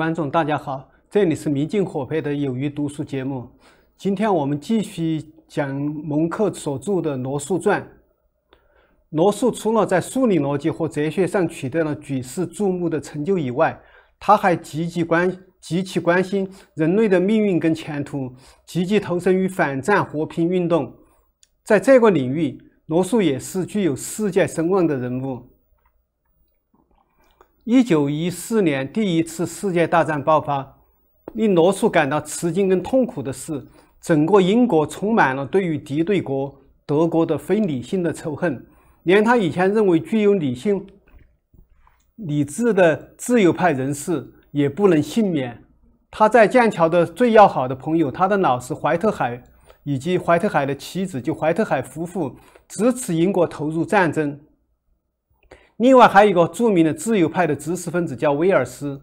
观众大家好，这里是明镜火伴的有鱼读书节目。今天我们继续讲蒙克所著的《罗素传》。罗素除了在数理逻辑和哲学上取得了举世瞩目的成就以外，他还极其关极其关心人类的命运跟前途，积极投身于反战和平运动。在这个领域，罗素也是具有世界声望的人物。一九一四年，第一次世界大战爆发，令罗素感到吃惊跟痛苦的是，整个英国充满了对于敌对国德国的非理性的仇恨，连他以前认为具有理性、理智的自由派人士也不能幸免。他在剑桥的最要好的朋友，他的老师怀特海，以及怀特海的妻子，就怀特海夫妇支持英国投入战争。另外还有一个著名的自由派的知识分子叫威尔斯，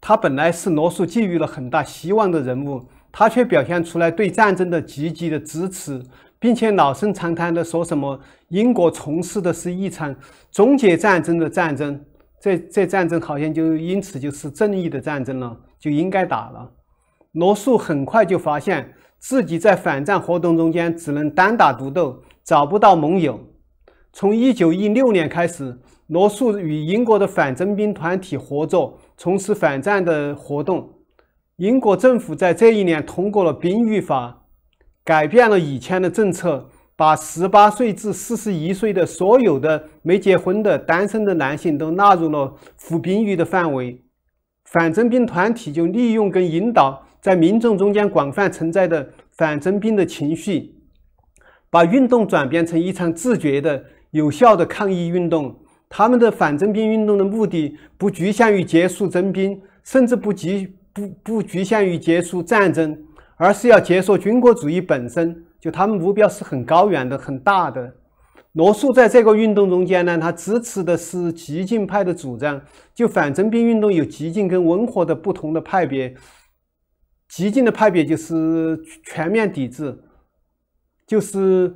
他本来是罗素寄予了很大希望的人物，他却表现出来对战争的积极的支持，并且老生常谈的说什么英国从事的是一场终结战争的战争，这这战争好像就因此就是正义的战争了，就应该打了。罗素很快就发现自己在反战活动中间只能单打独斗，找不到盟友。从一九一六年开始，罗素与英国的反征兵团体合作，从事反战的活动。英国政府在这一年通过了兵役法，改变了以前的政策，把十八岁至四十一岁的所有的没结婚的单身的男性都纳入了服兵役的范围。反征兵团体就利用跟引导在民众中间广泛存在的反征兵的情绪，把运动转变成一场自觉的。有效的抗议运动，他们的反征兵运动的目的不局限于结束征兵，甚至不局不不局限于结束战争，而是要结束军国主义本身。就他们目标是很高远的、很大的。罗素在这个运动中间呢，他支持的是激进派的主张。就反征兵运动有激进跟温和的不同的派别，激进的派别就是全面抵制，就是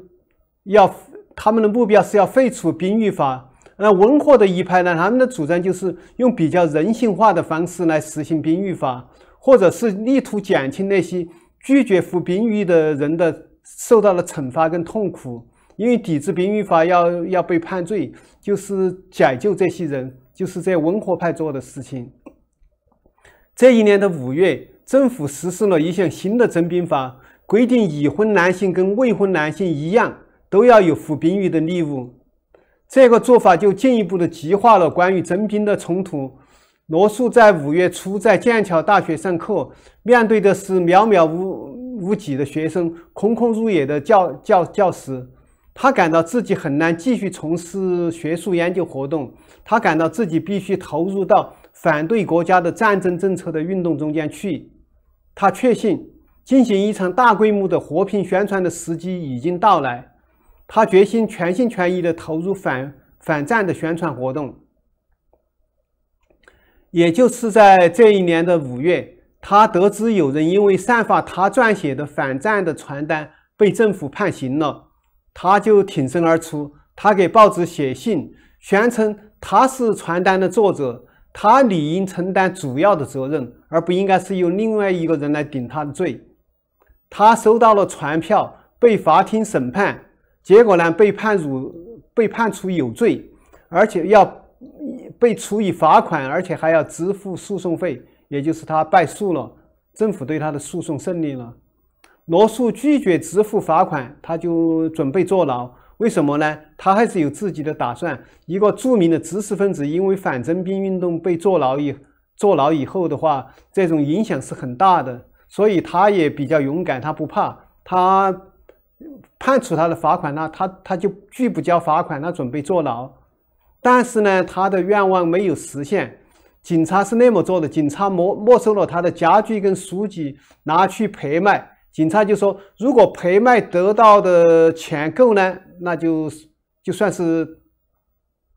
要。他们的目标是要废除兵役法。那温和的一派呢？他们的主张就是用比较人性化的方式来实行兵役法，或者是力图减轻那些拒绝服兵役的人的受到了惩罚跟痛苦。因为抵制兵役法要要被判罪，就是解救这些人，就是在温和派做的事情。这一年的五月，政府实施了一项新的征兵法，规定已婚男性跟未婚男性一样。都要有服兵役的义务，这个做法就进一步的激化了关于征兵的冲突。罗素在五月初在剑桥大学上课，面对的是渺渺无无几的学生，空空如也的教教教室，他感到自己很难继续从事学术研究活动，他感到自己必须投入到反对国家的战争政策的运动中间去。他确信，进行一场大规模的和平宣传的时机已经到来。他决心全心全意地投入反反战的宣传活动。也就是在这一年的五月，他得知有人因为散发他撰写的反战的传单被政府判刑了，他就挺身而出，他给报纸写信，宣称他是传单的作者，他理应承担主要的责任，而不应该是由另外一个人来顶他的罪。他收到了传票，被法庭审判。结果呢？被判入被判处有罪，而且要被处以罚款，而且还要支付诉讼费，也就是他败诉了。政府对他的诉讼胜利了。罗素拒绝支付罚款，他就准备坐牢。为什么呢？他还是有自己的打算。一个著名的知识分子因为反征兵运动被坐牢以坐牢以后的话，这种影响是很大的，所以他也比较勇敢，他不怕他。判处他的罚款，那他他就拒不交罚款，那准备坐牢，但是呢，他的愿望没有实现。警察是那么做的，警察没没收了他的家具跟书籍，拿去拍卖。警察就说，如果拍卖得到的钱够呢，那就就算是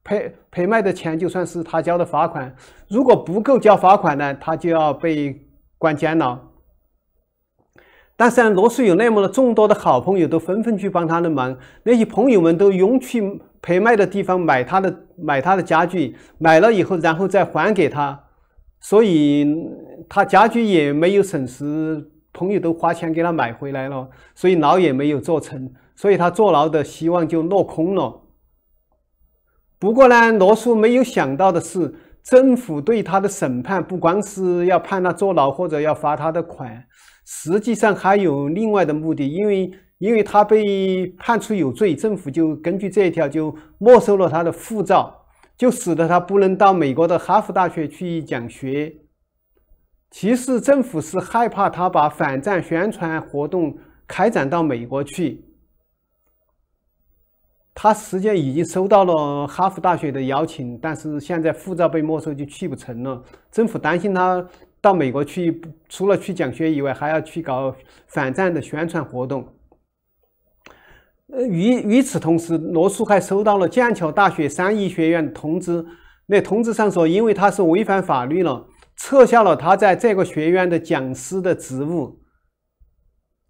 赔赔卖的钱，就算是他交的罚款。如果不够交罚款呢，他就要被关监牢。但是呢，罗素有那么众多的好朋友，都纷纷去帮他的忙。那些朋友们都涌去拍卖的地方买他的买他的家具，买了以后，然后再还给他，所以他家具也没有损失。朋友都花钱给他买回来了，所以牢也没有坐成，所以他坐牢的希望就落空了。不过呢，罗素没有想到的是，政府对他的审判不光是要判他坐牢，或者要罚他的款。实际上还有另外的目的，因为因为他被判处有罪，政府就根据这一条就没收了他的护照，就使得他不能到美国的哈佛大学去讲学。其实政府是害怕他把反战宣传活动开展到美国去。他实际上已经收到了哈佛大学的邀请，但是现在护照被没收就去不成了。政府担心他。到美国去，除了去讲学以外，还要去搞反战的宣传活动。呃，与与此同时，罗素还收到了剑桥大学三一学院的通知。那通知上说，因为他是违反法律了，撤销了他在这个学院的讲师的职务。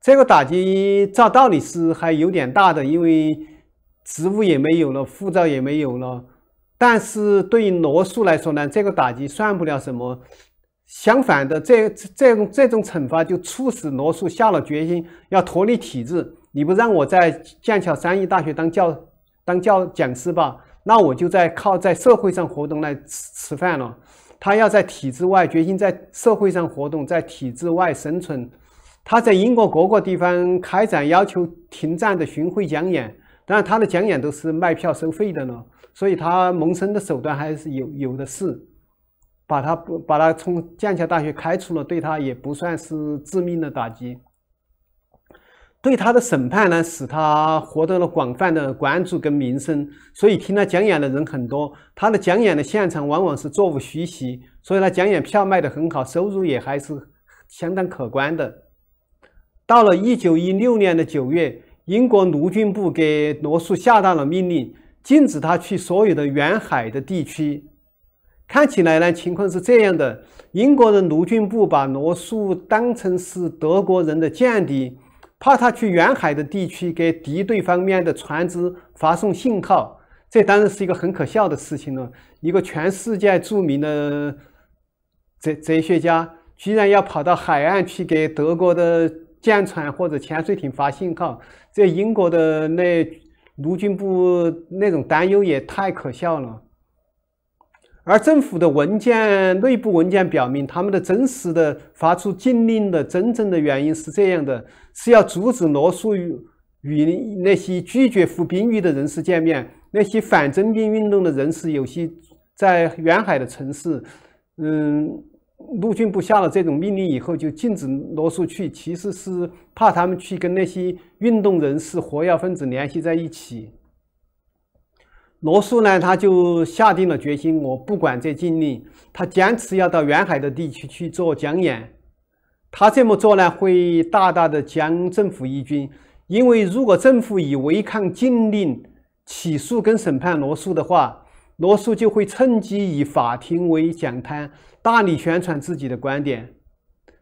这个打击，照道理是还有点大的，因为职务也没有了，护照也没有了。但是对于罗素来说呢，这个打击算不了什么。相反的，这这种这种惩罚就促使罗素下了决心要脱离体制。你不让我在剑桥三一大学当教当教讲师吧？那我就在靠在社会上活动来吃吃饭了。他要在体制外，决心在社会上活动，在体制外生存。他在英国各个地方开展要求停战的巡回讲演，当然他的讲演都是卖票收费的呢，所以他谋生的手段还是有有的是。把他不把他从剑桥大学开除了，对他也不算是致命的打击。对他的审判呢，使他获得了广泛的关注跟名声，所以听他讲演的人很多。他的讲演的现场往往是座无虚席，所以他讲演票卖的很好，收入也还是相当可观的。到了一九一六年的九月，英国陆军部给罗素下达了命令，禁止他去所有的远海的地区。看起来呢，情况是这样的：英国的卢俊部把罗素当成是德国人的间谍，怕他去远海的地区给敌对方面的船只发送信号。这当然是一个很可笑的事情了。一个全世界著名的哲哲学家，居然要跑到海岸去给德国的舰船或者潜水艇发信号，这英国的那卢俊部那种担忧也太可笑了。而政府的文件、内部文件表明，他们的真实的发出禁令的真正的原因是这样的：是要阻止罗素与与那些拒绝服兵役的人士见面；那些反征兵运动的人士，有些在远海的城市，嗯，陆军部下了这种命令以后，就禁止罗素去，其实是怕他们去跟那些运动人士、活跃分子联系在一起。罗素呢，他就下定了决心，我不管这禁令，他坚持要到远海的地区去做讲演。他这么做呢，会大大的将政府一军，因为如果政府以违抗禁令起诉跟审判罗素的话，罗素就会趁机以法庭为讲坛，大力宣传自己的观点。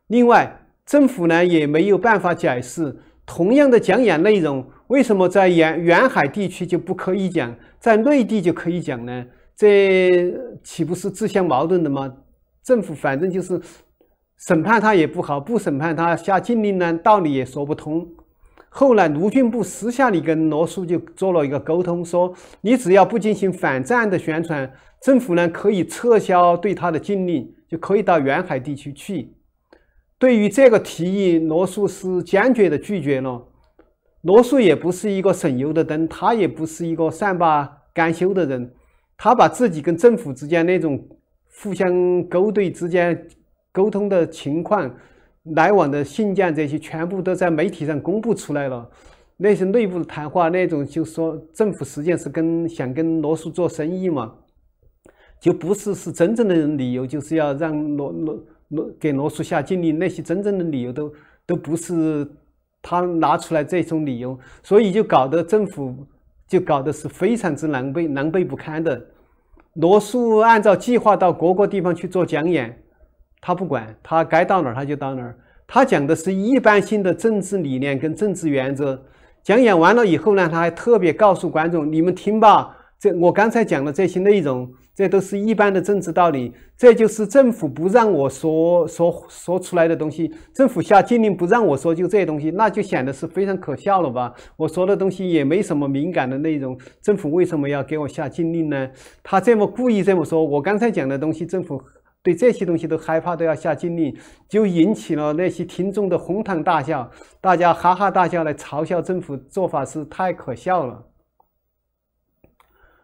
另外，政府呢也没有办法解释。同样的讲演内容，为什么在远远海地区就不可以讲，在内地就可以讲呢？这岂不是自相矛盾的吗？政府反正就是审判他也不好，不审判他下禁令呢，道理也说不通。后来，卢俊部私下里跟罗叔就做了一个沟通，说你只要不进行反战的宣传，政府呢可以撤销对他的禁令，就可以到远海地区去。对于这个提议，罗素是坚决的拒绝了。罗素也不是一个省油的灯，他也不是一个善罢甘休的人。他把自己跟政府之间那种互相勾兑、之间沟通的情况、来往的信件这些，全部都在媒体上公布出来了。那些内部的谈话，那种就说政府实际上是跟想跟罗素做生意嘛，就不是是真正的理由，就是要让罗罗。给罗素下禁令，那些真正的理由都都不是他拿出来这种理由，所以就搞得政府就搞得是非常之狼狈、狼狈不堪的。罗素按照计划到各个地方去做讲演，他不管，他该到哪儿他就到哪儿。他讲的是一般性的政治理念跟政治原则。讲演完了以后呢，他还特别告诉观众：“你们听吧，这我刚才讲的这些内容。”这都是一般的政治道理，这就是政府不让我说说说出来的东西，政府下禁令不让我说，就这些东西，那就显得是非常可笑了吧？我说的东西也没什么敏感的内容，政府为什么要给我下禁令呢？他这么故意这么说，我刚才讲的东西，政府对这些东西都害怕，都要下禁令，就引起了那些听众的哄堂大笑，大家哈哈大笑来嘲笑政府做法是太可笑了。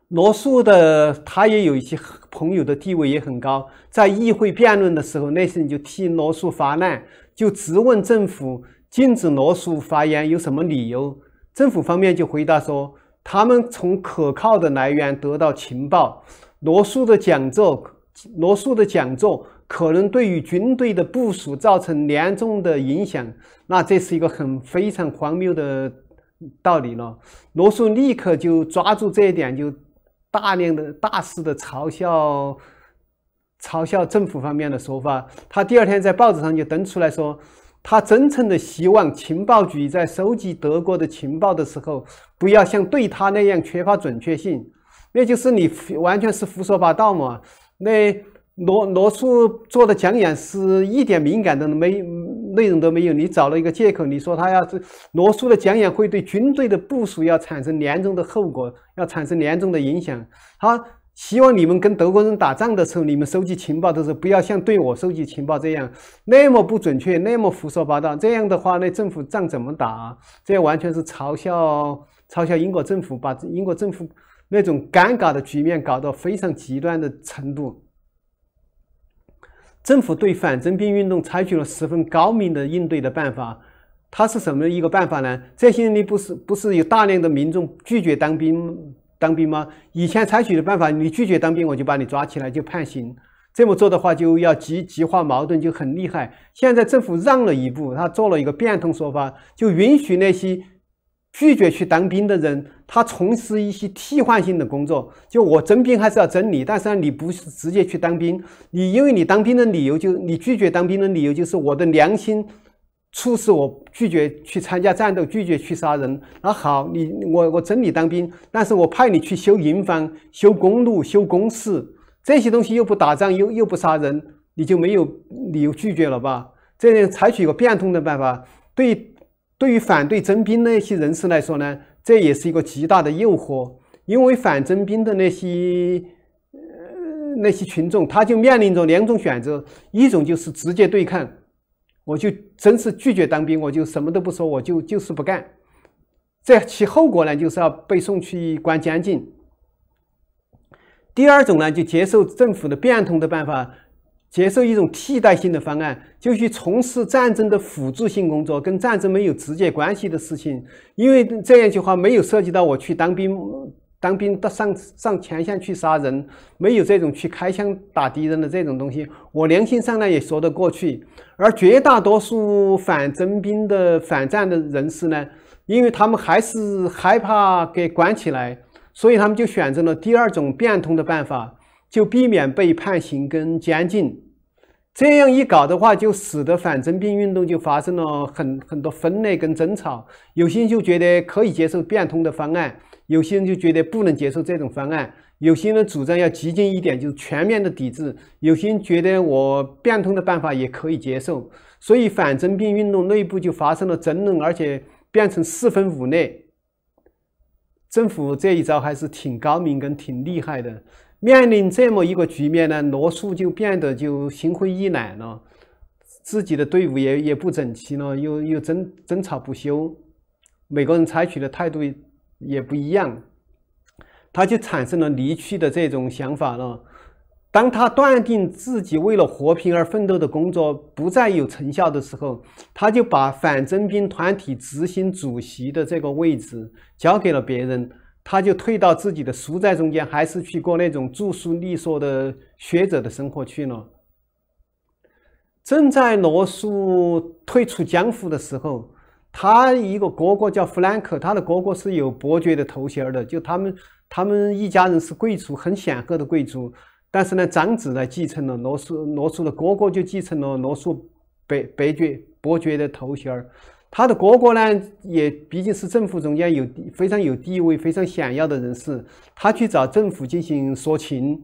罗素的，他也有一些朋友的地位也很高，在议会辩论的时候，那些人就替罗素发难，就质问政府禁止罗素发言有什么理由。政府方面就回答说，他们从可靠的来源得到情报，罗素的讲座，罗素的讲座可能对于军队的部署造成严重的影响。那这是一个很非常荒谬的道理了。罗素立刻就抓住这一点就。大量的、大肆的嘲笑，嘲笑政府方面的说法。他第二天在报纸上就登出来说，他真诚的希望情报局在收集德国的情报的时候，不要像对他那样缺乏准确性。那就是你完全是胡说八道嘛。那罗罗素做的讲演是一点敏感都没。内容都没有，你找了一个借口，你说他要是罗素的讲演会对军队的部署要产生严重的后果，要产生严重的影响。他希望你们跟德国人打仗的时候，你们收集情报的时候，不要像对我收集情报这样，那么不准确，那么胡说八道。这样的话，那政府仗怎么打？这完全是嘲笑嘲笑英国政府，把英国政府那种尴尬的局面搞到非常极端的程度。政府对反征兵运动采取了十分高明的应对的办法，它是什么一个办法呢？这些年不是不是有大量的民众拒绝当兵当兵吗？以前采取的办法，你拒绝当兵我就把你抓起来就判刑，这么做的话就要激激化矛盾就很厉害。现在政府让了一步，他做了一个变通说法，就允许那些。拒绝去当兵的人，他从事一些替换性的工作。就我征兵还是要征你，但是呢，你不是直接去当兵，你因为你当兵的理由就你拒绝当兵的理由就是我的良心促使我拒绝去参加战斗，拒绝去杀人。那好，你我我征你当兵，但是我派你去修营房、修公路、修工事这些东西又不打仗又又不杀人，你就没有理由拒绝了吧？这样采取一个变通的办法，对。对于反对征兵那些人士来说呢，这也是一个极大的诱惑。因为反征兵的那些呃那些群众，他就面临着两种选择：一种就是直接对抗，我就真是拒绝当兵，我就什么都不说，我就就是不干。这其后果呢，就是要被送去关监禁。第二种呢，就接受政府的变通的办法。接受一种替代性的方案，就去从事战争的辅助性工作，跟战争没有直接关系的事情，因为这样一句话没有涉及到我去当兵、当兵到上上前线去杀人，没有这种去开枪打敌人的这种东西，我良心上呢也说得过去。而绝大多数反征兵的、反战的人士呢，因为他们还是害怕给关起来，所以他们就选择了第二种变通的办法，就避免被判刑跟监禁。这样一搞的话，就使得反征兵运动就发生了很很多分类跟争吵。有些人就觉得可以接受变通的方案，有些人就觉得不能接受这种方案。有些人主张要激进一点，就是全面的抵制。有些人觉得我变通的办法也可以接受。所以反征兵运动内部就发生了争论，而且变成四分五裂。政府这一招还是挺高明跟挺厉害的。面临这么一个局面呢，罗素就变得就心灰意懒了，自己的队伍也也不整齐了，又又争争吵不休，每个人采取的态度也不一样，他就产生了离去的这种想法了。当他断定自己为了和平而奋斗的工作不再有成效的时候，他就把反征兵团体执行主席的这个位置交给了别人。他就退到自己的书斋中间，还是去过那种著书立说的学者的生活去了。正在罗素退出江湖的时候，他一个哥哥叫弗兰克，他的哥哥是有伯爵的头衔的，就他们他们一家人是贵族，很显赫的贵族。但是呢，长子来继承了罗素，罗素的哥哥就继承了罗素伯伯爵伯爵的头衔。他的哥哥呢，也毕竟是政府中间有非常有地位、非常显要的人士，他去找政府进行说情。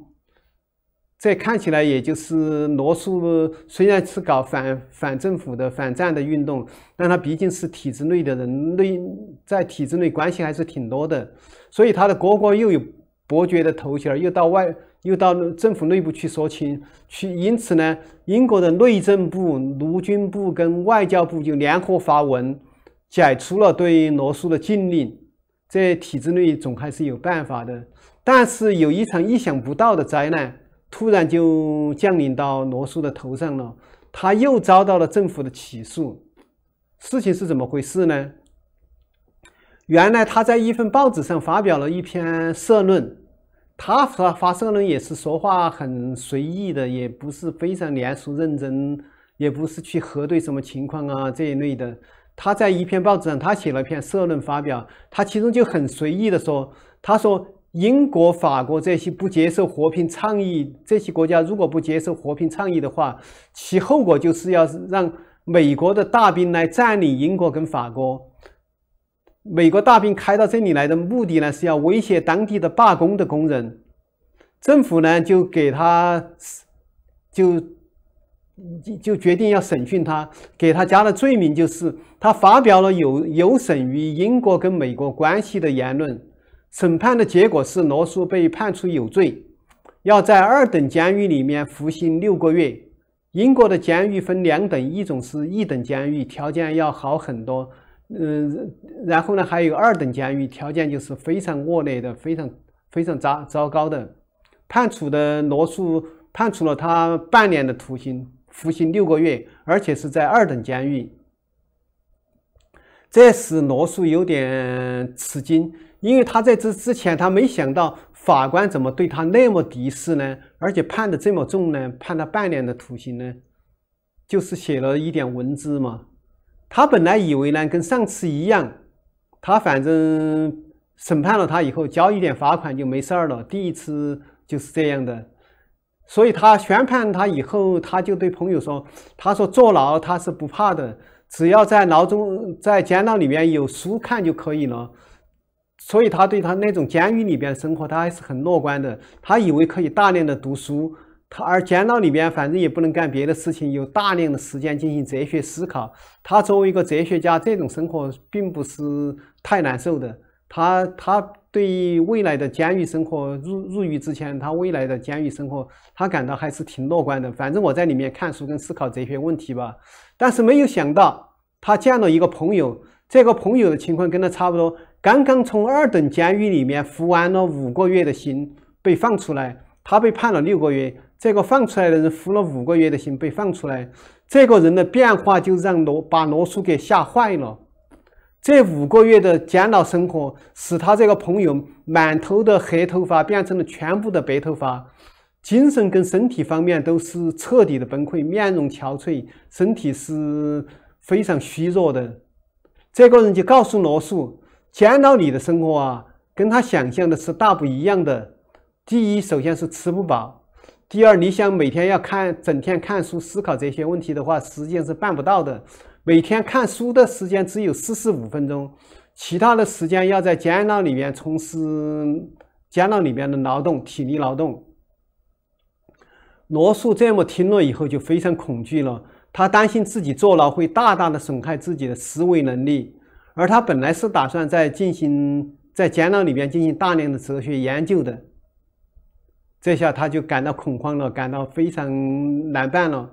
这看起来也就是罗素虽然是搞反反政府的、反战的运动，但他毕竟是体制内的人，内在体制内关系还是挺多的，所以他的哥哥又有伯爵的头衔，又到外。又到政府内部去说情，去，因此呢，英国的内政部、陆军部跟外交部就联合发文，解除了对罗素的禁令。这体制内总还是有办法的，但是有一场意想不到的灾难突然就降临到罗素的头上了，他又遭到了政府的起诉。事情是怎么回事呢？原来他在一份报纸上发表了一篇社论。他发发声人也是说话很随意的，也不是非常严肃认真，也不是去核对什么情况啊这一类的。他在一篇报纸上，他写了一篇社论发表，他其中就很随意的说：“他说英国、法国这些不接受和平倡议，这些国家如果不接受和平倡议的话，其后果就是要让美国的大兵来占领英国跟法国。”美国大兵开到这里来的目的呢，是要威胁当地的罢工的工人。政府呢，就给他就就决定要审讯他，给他加了罪名，就是他发表了有有损于英国跟美国关系的言论。审判的结果是，罗素被判处有罪，要在二等监狱里面服刑六个月。英国的监狱分两等，一种是一等监狱，条件要好很多。嗯，然后呢，还有二等监狱，条件就是非常恶劣的，非常非常糟糟糕的。判处的罗素判处了他半年的徒刑，服刑六个月，而且是在二等监狱。这使罗素有点吃惊，因为他在这之前他没想到法官怎么对他那么敌视呢？而且判的这么重呢？判他半年的徒刑呢？就是写了一点文字嘛。他本来以为呢，跟上次一样，他反正审判了他以后交一点罚款就没事儿了。第一次就是这样的，所以他宣判他以后，他就对朋友说：“他说坐牢他是不怕的，只要在牢中在监牢里面有书看就可以了。”所以他对他那种监狱里边生活，他还是很乐观的。他以为可以大量的读书。他而监牢里边反正也不能干别的事情，有大量的时间进行哲学思考。他作为一个哲学家，这种生活并不是太难受的。他他对于未来的监狱生活，入入狱之前，他未来的监狱生活，他感到还是挺乐观的。反正我在里面看书跟思考哲学问题吧。但是没有想到，他见了一个朋友，这个朋友的情况跟他差不多，刚刚从二等监狱里面服完了五个月的刑，被放出来。他被判了六个月。这个放出来的人服了五个月的刑被放出来，这个人的变化就让罗把罗素给吓坏了。这五个月的监牢生活使他这个朋友满头的黑头发变成了全部的白头发，精神跟身体方面都是彻底的崩溃，面容憔悴，身体是非常虚弱的。这个人就告诉罗素，监牢里的生活啊，跟他想象的是大不一样的。第一，首先是吃不饱。第二，你想每天要看整天看书思考这些问题的话，实际上是办不到的。每天看书的时间只有四十五分钟，其他的时间要在监牢里面从事监牢里面的劳动，体力劳动。罗素这么听了以后，就非常恐惧了。他担心自己坐牢会大大的损害自己的思维能力，而他本来是打算在进行在监牢里面进行大量的哲学研究的。这下他就感到恐慌了，感到非常难办了。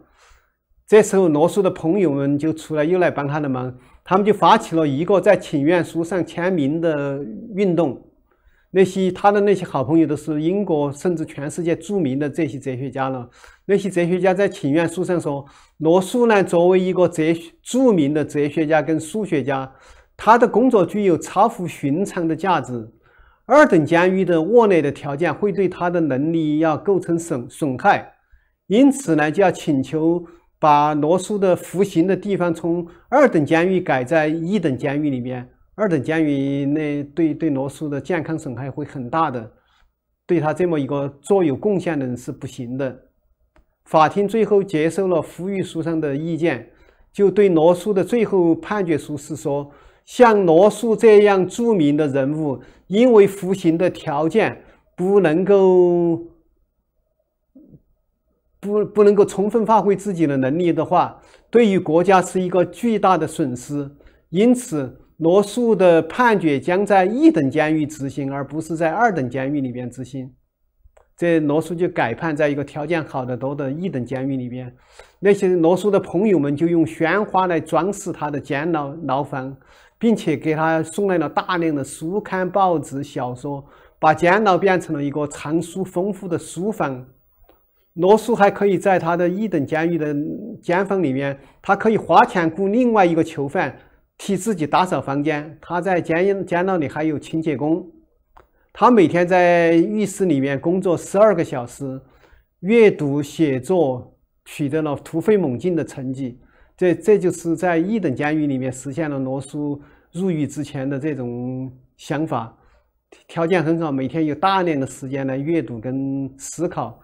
这时候，罗素的朋友们就出来又来帮他的忙，他们就发起了一个在请愿书上签名的运动。那些他的那些好朋友都是英国甚至全世界著名的这些哲学家了。那些哲学家在请愿书上说，罗素呢作为一个哲著名的哲学家跟数学家，他的工作具有超乎寻常的价值。二等监狱的卧内的条件会对他的能力要构成损损害，因此呢，就要请求把罗素的服刑的地方从二等监狱改在一等监狱里面。二等监狱那对对罗素的健康损害会很大的，对他这么一个做有贡献的人是不行的。法庭最后接受了呼吁书上的意见，就对罗素的最后判决书是说。像罗素这样著名的人物，因为服刑的条件不能够不不能够充分发挥自己的能力的话，对于国家是一个巨大的损失。因此，罗素的判决将在一等监狱执行，而不是在二等监狱里边执行。这罗素就改判在一个条件好得多的一等监狱里边。那些罗素的朋友们就用鲜花来装饰他的监牢牢房。并且给他送来了大量的书刊、报纸、小说，把监牢变成了一个藏书丰富的书房。罗素还可以在他的一等监狱的监房里面，他可以花钱雇另外一个囚犯替自己打扫房间。他在监监牢里还有清洁工，他每天在浴室里面工作十二个小时，阅读写作取得了突飞猛进的成绩。这这就是在一等监狱里面实现了罗叔入狱之前的这种想法，条件很好，每天有大量的时间来阅读跟思考，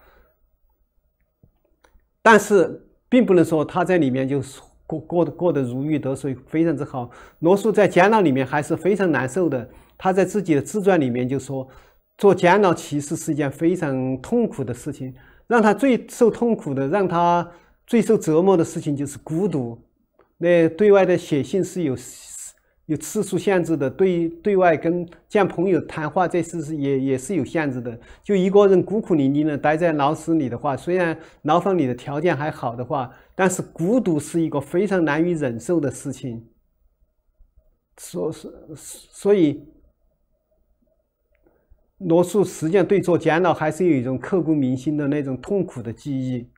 但是并不能说他在里面就过过得过得如鱼得水，非常之好。罗叔在监牢里面还是非常难受的。他在自己的自传里面就说，做监牢其实是一件非常痛苦的事情，让他最受痛苦的让他。最受折磨的事情就是孤独。那对外的写信是有有次数限制的，对对外跟见朋友谈话，这是也也是有限制的。就一个人孤苦伶仃的待在牢室里的话，虽然牢房里的条件还好的话，但是孤独是一个非常难以忍受的事情。所，所，所以，罗素实际上对坐监牢还是有一种刻骨铭心的那种痛苦的记忆。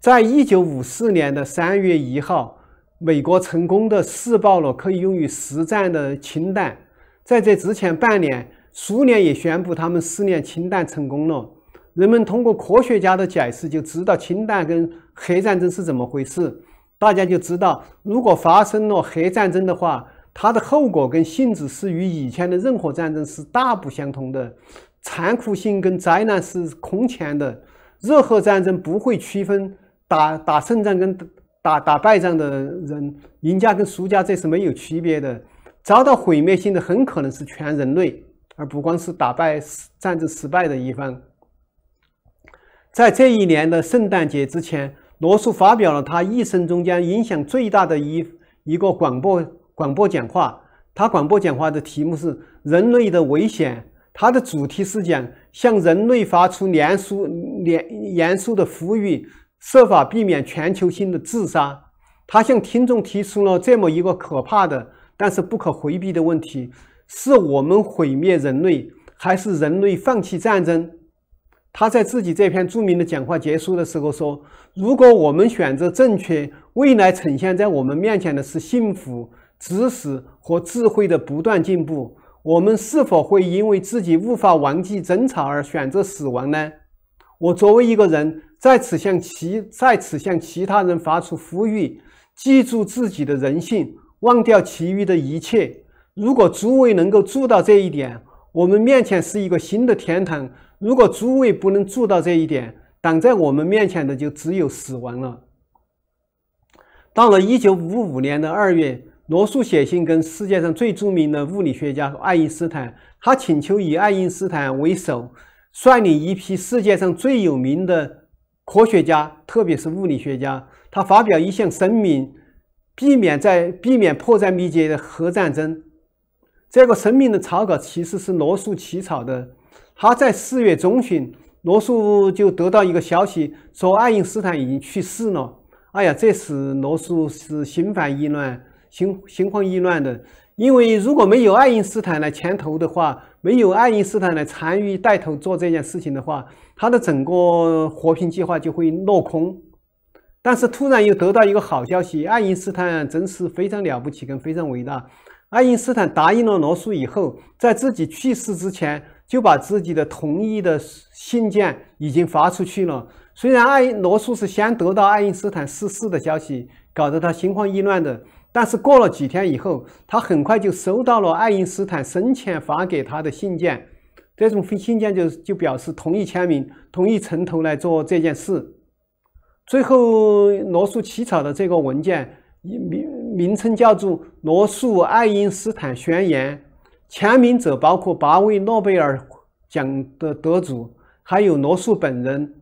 在一九五四年的三月一号，美国成功的试爆了可以用于实战的氢弹。在这之前半年，苏联也宣布他们试验氢弹成功了。人们通过科学家的解释就知道氢弹跟核战争是怎么回事。大家就知道，如果发生了核战争的话，它的后果跟性质是与以前的任何战争是大不相同的，残酷性跟灾难是空前的。热核战争不会区分打打胜仗跟打打败仗的人，赢家跟输家这是没有区别的，遭到毁灭性的很可能是全人类，而不光是打败战争失败的一方。在这一年的圣诞节之前，罗素发表了他一生中间影响最大的一一个广播广播讲话，他广播讲话的题目是《人类的危险》。他的主题是讲向人类发出严肃、严严肃的呼吁，设法避免全球性的自杀。他向听众提出了这么一个可怕的，但是不可回避的问题：是我们毁灭人类，还是人类放弃战争？他在自己这篇著名的讲话结束的时候说：“如果我们选择正确，未来呈现在我们面前的是幸福、知识和智慧的不断进步。”我们是否会因为自己无法忘记争吵而选择死亡呢？我作为一个人，在此向其在此向其他人发出呼吁：记住自己的人性，忘掉其余的一切。如果诸位能够做到这一点，我们面前是一个新的天堂；如果诸位不能做到这一点，挡在我们面前的就只有死亡了。到了一九五五年的二月。罗素写信跟世界上最著名的物理学家爱因斯坦，他请求以爱因斯坦为首，率领一批世界上最有名的科学家，特别是物理学家，他发表一项声明，避免在避免迫在眉睫的核战争。这个声明的草稿其实是罗素起草的。他在四月中旬，罗素就得到一个消息，说爱因斯坦已经去世了。哎呀，这使罗素是心烦意乱。心心慌意乱的，因为如果没有爱因斯坦来牵头的话，没有爱因斯坦来参与带头做这件事情的话，他的整个和平计划就会落空。但是突然又得到一个好消息，爱因斯坦真是非常了不起，跟非常伟大。爱因斯坦答应了罗素以后，在自己去世之前就把自己的同意的信件已经发出去了。虽然爱罗素是先得到爱因斯坦逝世的消息，搞得他心慌意乱的。但是过了几天以后，他很快就收到了爱因斯坦生前发给他的信件，这种信件就就表示同意签名，同意从头来做这件事。最后，罗素起草的这个文件名名称叫做《罗素·爱因斯坦宣言》，签名者包括八位诺贝尔奖的得主，还有罗素本人。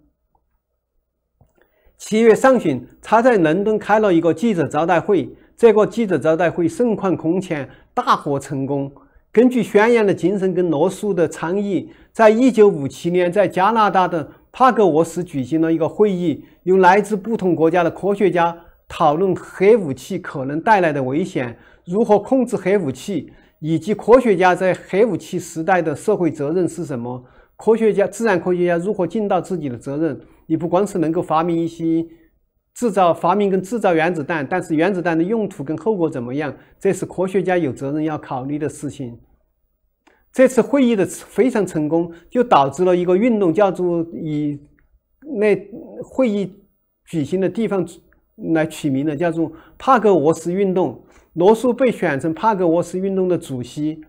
七月上旬，他在伦敦开了一个记者招待会。这个记者招待会盛况空前，大获成功。根据宣言的精神跟罗素的倡议，在一九五七年，在加拿大的帕格沃斯举行了一个会议，由来自不同国家的科学家讨论核武器可能带来的危险，如何控制核武器，以及科学家在核武器时代的社会责任是什么。科学家，自然科学家如何尽到自己的责任？你不光是能够发明一些。制造发明跟制造原子弹，但是原子弹的用途跟后果怎么样，这是科学家有责任要考虑的事情。这次会议的非常成功，就导致了一个运动，叫做以那会议举行的地方来取名的，叫做帕格沃斯运动。罗素被选成帕格沃斯运动的主席。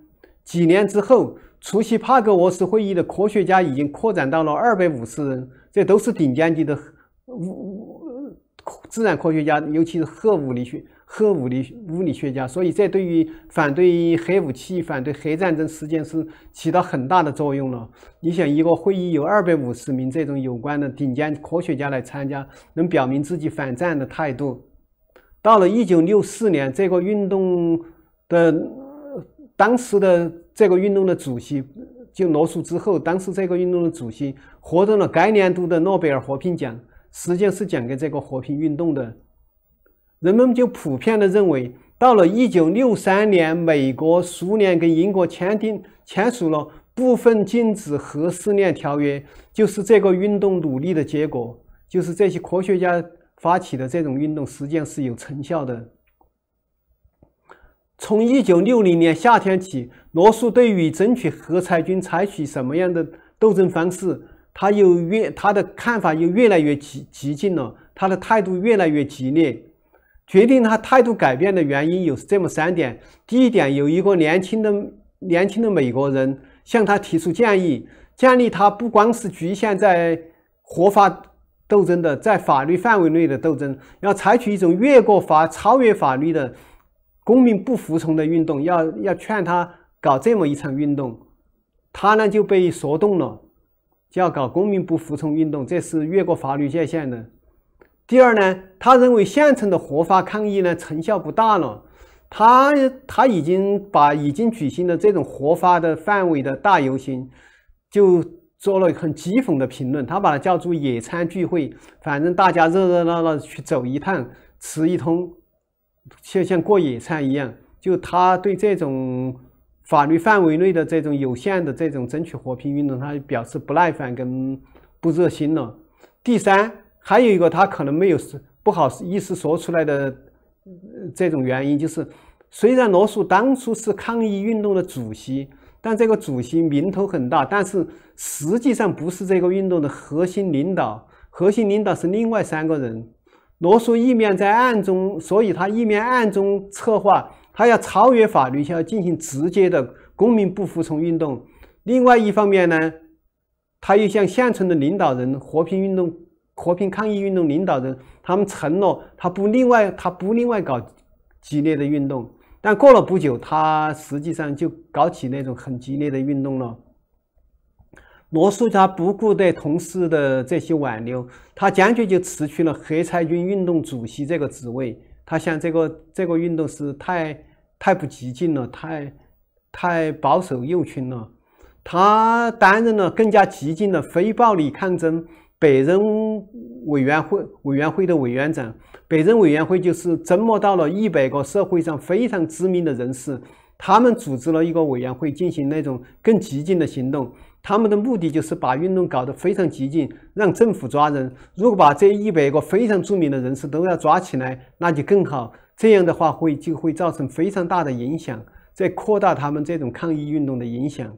几年之后，出席帕格沃斯会议的科学家已经扩展到了二百五十人，这都是顶尖级的。自然科学家，尤其是核物理学、核物理物理学家，所以这对于反对核武器、反对核战争事件是起到很大的作用了。你想，一个会议有二百五十名这种有关的顶尖科学家来参加，能表明自己反战的态度。到了一九六四年，这个运动的当时的这个运动的主席，就罗素之后，当时这个运动的主席获得了该年度的诺贝尔和平奖。实际上是讲给这个和平运动的，人们就普遍的认为，到了一九六三年，美国、苏联跟英国签订签署了部分禁止核试炼条约，就是这个运动努力的结果，就是这些科学家发起的这种运动，实际上是有成效的。从一九六零年夏天起，罗素对于争取核裁军采取什么样的斗争方式？他又越他的看法又越来越激激进了，他的态度越来越激烈。决定他态度改变的原因有这么三点：第一点，有一个年轻的年轻的美国人向他提出建议，建立他不光是局限在合法斗争的，在法律范围内的斗争，要采取一种越过法、超越法律的公民不服从的运动，要要劝他搞这么一场运动。他呢就被说动了。就要搞公民不服从运动，这是越过法律界限的。第二呢，他认为县城的合法抗议呢成效不大了，他他已经把已经举行的这种合法的范围的大游行，就做了很讥讽的评论，他把它叫做野餐聚会，反正大家热热闹闹去走一趟，吃一通，就像过野餐一样。就他对这种。法律范围内的这种有限的这种争取和平运动，他表示不耐烦跟不热心了。第三，还有一个他可能没有不好意思说出来的这种原因，就是虽然罗素当初是抗议运动的主席，但这个主席名头很大，但是实际上不是这个运动的核心领导，核心领导是另外三个人。罗素一面在暗中，所以他一面暗中策划。他要超越法律，要进行直接的公民不服从运动。另外一方面呢，他又向现存的领导人和平运动、和平抗议运动领导人他们承诺，他不另外他不另外搞激烈的运动。但过了不久，他实际上就搞起那种很激烈的运动了。罗素他不顾对同事的这些挽留，他坚决就辞去了黑裁军运动主席这个职位。他像这个这个运动是太太不激进了，太太保守右倾了。他担任了更加激进的非暴力抗争北人委员会委员会的委员长。北人委员会就是征募到了一百个社会上非常知名的人士，他们组织了一个委员会进行那种更激进的行动。他们的目的就是把运动搞得非常激进，让政府抓人。如果把这一百个非常著名的人士都要抓起来，那就更好。这样的话会就会造成非常大的影响，在扩大他们这种抗议运动的影响。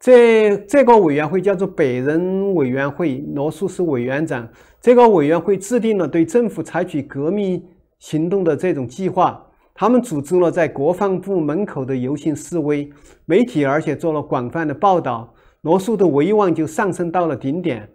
这这个委员会叫做北人委员会，罗素是委员长。这个委员会制定了对政府采取革命行动的这种计划。他们组织了在国防部门口的游行示威，媒体而且做了广泛的报道，罗素的威望就上升到了顶点。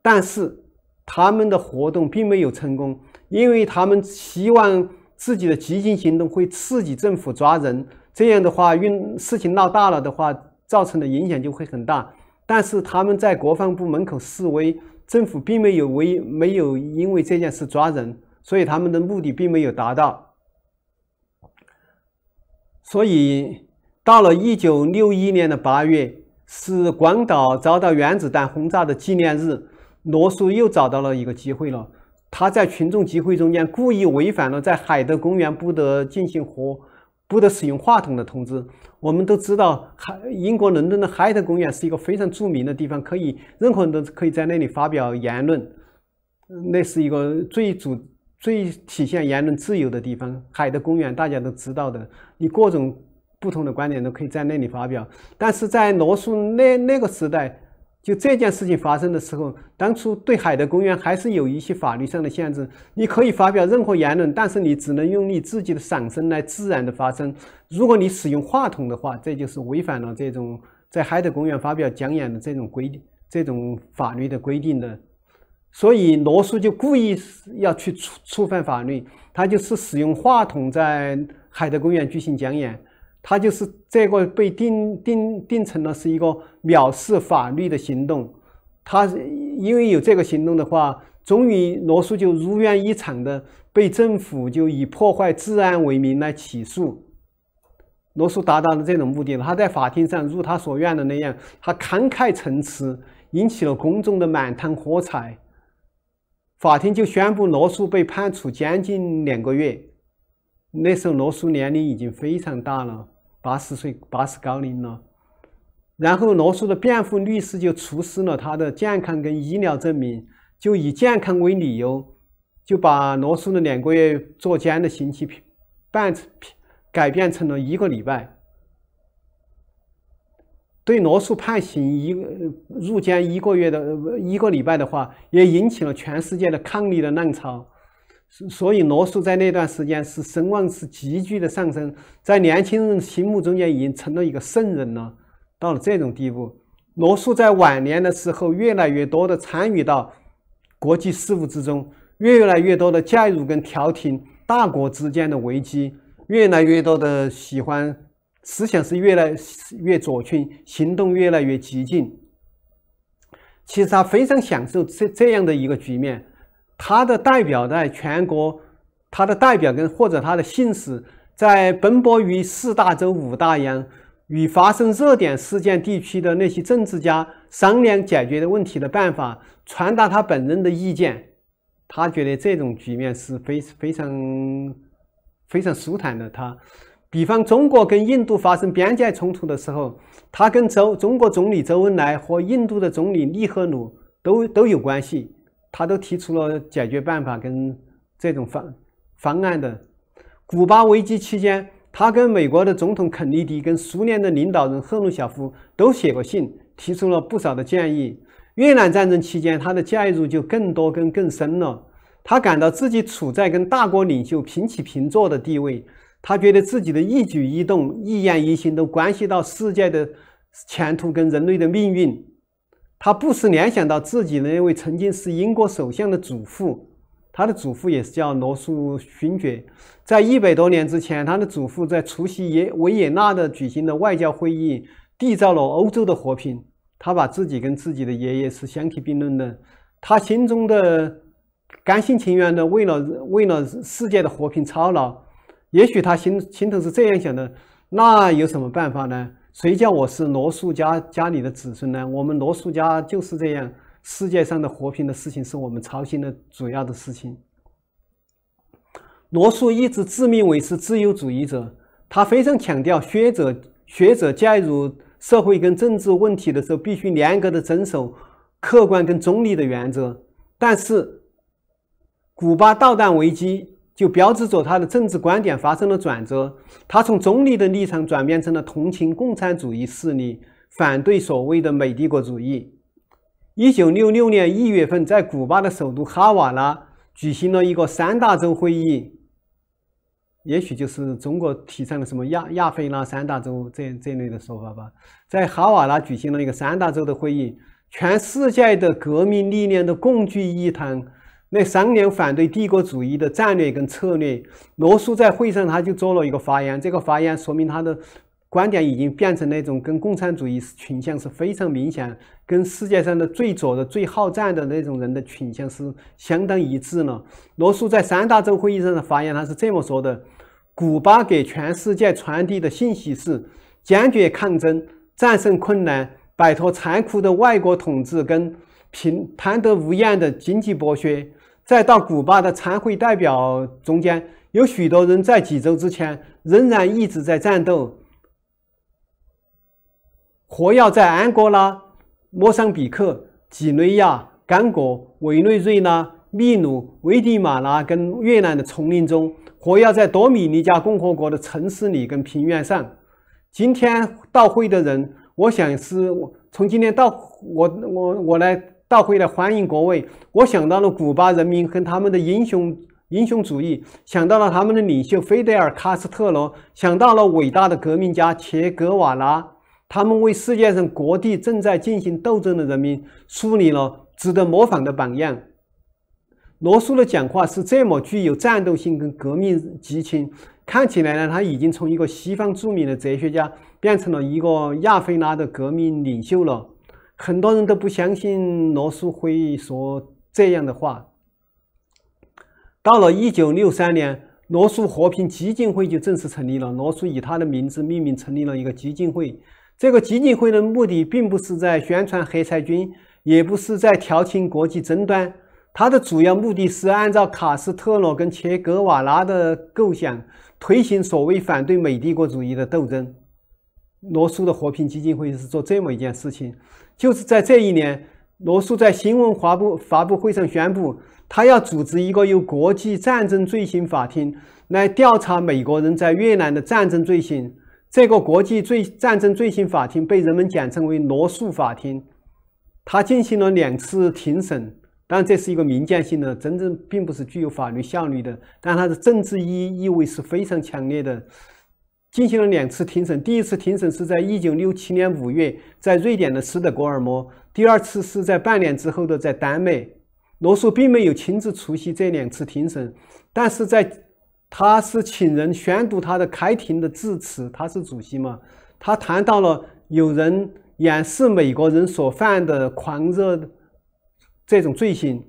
但是，他们的活动并没有成功，因为他们希望自己的进行动会刺激政府抓人，这样的话，运事情闹大了的话，造成的影响就会很大。但是他们在国防部门口示威，政府并没有为没有因为这件事抓人，所以他们的目的并没有达到。所以，到了一九六一年的八月，是广岛遭到原子弹轰炸的纪念日，罗素又找到了一个机会了。他在群众集会中间故意违反了在海德公园不得进行和不得使用话筒的通知。我们都知道，海英国伦敦的海德公园是一个非常著名的地方，可以任何人都可以在那里发表言论，那是一个最主。最体现言论自由的地方，海德公园大家都知道的，你各种不同的观点都可以在那里发表。但是在罗素那那个时代，就这件事情发生的时候，当初对海德公园还是有一些法律上的限制。你可以发表任何言论，但是你只能用你自己的嗓声来自然的发声。如果你使用话筒的话，这就是违反了这种在海德公园发表讲演的这种规定、这种法律的规定的。所以罗素就故意要去触触犯法律，他就是使用话筒在海德公园进行讲演，他就是这个被定定定成了是一个藐视法律的行动。他因为有这个行动的话，终于罗素就如愿以偿的被政府就以破坏治安为名来起诉罗素，达到了这种目的。他在法庭上如他所愿的那样，他慷慨陈词，引起了公众的满堂喝彩。法庭就宣布罗素被判处监禁两个月。那时候罗素年龄已经非常大了，八十岁，八十高龄了。然后罗素的辩护律师就出示了他的健康跟医疗证明，就以健康为理由，就把罗素的两个月坐监的刑期半改变成了一个礼拜。对罗素判刑一个入监一个月的，一个礼拜的话，也引起了全世界的抗议的浪潮，所所以罗素在那段时间是声望是急剧的上升，在年轻人心目中间已经成了一个圣人了，到了这种地步，罗素在晚年的时候越来越多的参与到国际事务之中，越来越多的介入跟调停大国之间的危机，越来越多的喜欢。思想是越来越左倾，行动越来越激进。其实他非常享受这这样的一个局面。他的代表在全国，他的代表跟或者他的信使，在奔波于四大洲五大洋与发生热点事件地区的那些政治家商量解决的问题的办法，传达他本人的意见。他觉得这种局面是非非常非常舒坦的。他。比方，中国跟印度发生边界冲突的时候，他跟周中国总理周恩来和印度的总理利赫鲁都都有关系，他都提出了解决办法跟这种方方案的。古巴危机期间，他跟美国的总统肯尼迪跟苏联的领导人赫鲁晓夫都写过信，提出了不少的建议。越南战争期间，他的介入就更多跟更深了，他感到自己处在跟大国领袖平起平坐的地位。他觉得自己的一举一动、一言一行都关系到世界的前途跟人类的命运。他不时联想到自己那位曾经是英国首相的祖父，他的祖父也是叫罗素勋爵，在一百多年之前，他的祖父在出席耶维也纳的举行的外交会议，缔造了欧洲的和平。他把自己跟自己的爷爷是相提并论的，他心中的甘心情愿的为了为了世界的和平操劳。也许他心心头是这样想的，那有什么办法呢？谁叫我是罗素家家里的子孙呢？我们罗素家就是这样，世界上的和平的事情是我们操心的主要的事情。罗素一直自命为是自由主义者，他非常强调学者学者介入社会跟政治问题的时候，必须严格的遵守客观跟中立的原则。但是，古巴导弹危机。就标志着他的政治观点发生了转折，他从中立的立场转变成了同情共产主义势力，反对所谓的美帝国主义。一九六六年一月份，在古巴的首都哈瓦那举行了一个三大洲会议，也许就是中国提倡的什么亚亚非拉三大洲这这类的说法吧。在哈瓦那举行了一个三大洲的会议，全世界的革命力量都共聚一堂。那三年反对帝国主义的战略跟策略，罗素在会上他就做了一个发言。这个发言说明他的观点已经变成那种跟共产主义倾向是非常明显，跟世界上的最左的、最好战的那种人的倾向是相当一致了。罗素在三大洲会议上的发言，他是这么说的：“古巴给全世界传递的信息是：坚决抗争，战胜困难，摆脱残酷的外国统治跟贫贪得无厌的经济剥削。”再到古巴的参会代表中间，有许多人在几周之前仍然一直在战斗。火药在安哥拉、莫桑比克、几内亚、刚果、委内瑞拉、秘鲁、危地马拉跟越南的丛林中，火药在多米尼加共和国的城市里跟平原上。今天到会的人，我想是，从今天到我，我，我来。到会来欢迎各位，我想到了古巴人民跟他们的英雄英雄主义，想到了他们的领袖菲德尔·卡斯特罗，想到了伟大的革命家切格瓦拉，他们为世界上各地正在进行斗争的人民树立了值得模仿的榜样。罗素的讲话是这么具有战斗性跟革命激情，看起来呢，他已经从一个西方著名的哲学家变成了一个亚非拉的革命领袖了。很多人都不相信罗素会说这样的话。到了一九六三年，罗素和平基金会就正式成立了。罗素以他的名字命名，成立了一个基金会。这个基金会的目的并不是在宣传黑衫军，也不是在挑起国际争端，它的主要目的是按照卡斯特罗跟切格瓦拉的构想，推行所谓反对美帝国主义的斗争。罗素的和平基金会是做这么一件事情。就是在这一年，罗素在新闻发布发布会上宣布，他要组织一个由国际战争罪行法庭来调查美国人在越南的战争罪行。这个国际罪战争罪行法庭被人们简称为“罗素法庭”。他进行了两次庭审，当然这是一个民间性的，真正并不是具有法律效力的，但它的政治意意味是非常强烈的。进行了两次庭审，第一次庭审是在一九六七年五月，在瑞典的斯德哥尔摩；第二次是在半年之后的在丹麦。罗素并没有亲自出席这两次庭审，但是在他是请人宣读他的开庭的致辞，他是主席嘛，他谈到了有人掩饰美国人所犯的狂热这种罪行。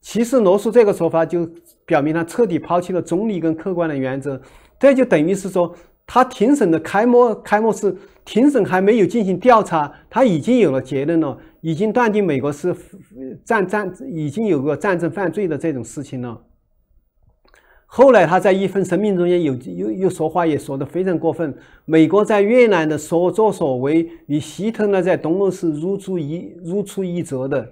其实，罗素这个说法就表明他彻底抛弃了中立跟客观的原则，这就等于是说。他庭审的开幕，开幕式庭审还没有进行调查，他已经有了结论了，已经断定美国是战战，已经有个战争犯罪的这种事情了。后来他在一份声明中间有有有说话也说的非常过分，美国在越南的所作所为与希特勒在东欧是如出一如出一辙的。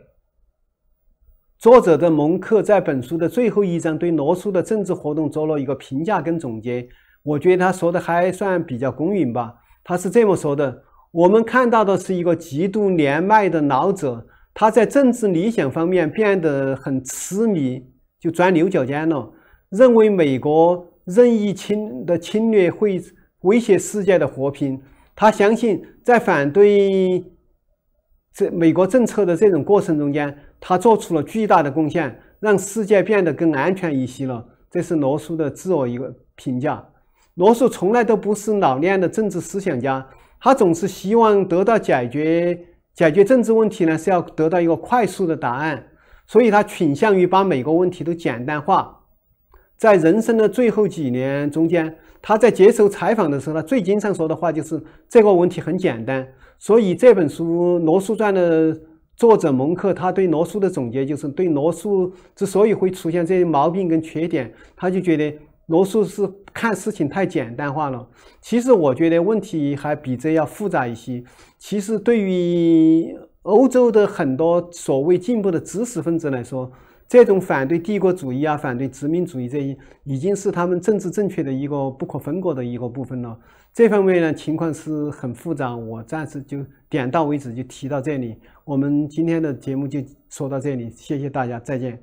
作者的蒙克在本书的最后一章对罗素的政治活动做了一个评价跟总结。我觉得他说的还算比较公允吧。他是这么说的：我们看到的是一个极度年迈的老者，他在政治理想方面变得很痴迷，就钻牛角尖了。认为美国任意侵的侵略会威胁世界的和平。他相信，在反对这美国政策的这种过程中间，他做出了巨大的贡献，让世界变得更安全一些了。这是罗素的自我一个评价。罗素从来都不是老练的政治思想家，他总是希望得到解决解决政治问题呢是要得到一个快速的答案，所以他倾向于把每个问题都简单化。在人生的最后几年中间，他在接受采访的时候他最经常说的话就是这个问题很简单。所以这本书《罗素传》的作者蒙克，他对罗素的总结就是：对罗素之所以会出现这些毛病跟缺点，他就觉得。罗素是看事情太简单化了，其实我觉得问题还比这要复杂一些。其实对于欧洲的很多所谓进步的知识分子来说，这种反对帝国主义啊、反对殖民主义这一，已经是他们政治正确的一个不可分割的一个部分了。这方面呢，情况是很复杂。我暂时就点到为止，就提到这里。我们今天的节目就说到这里，谢谢大家，再见。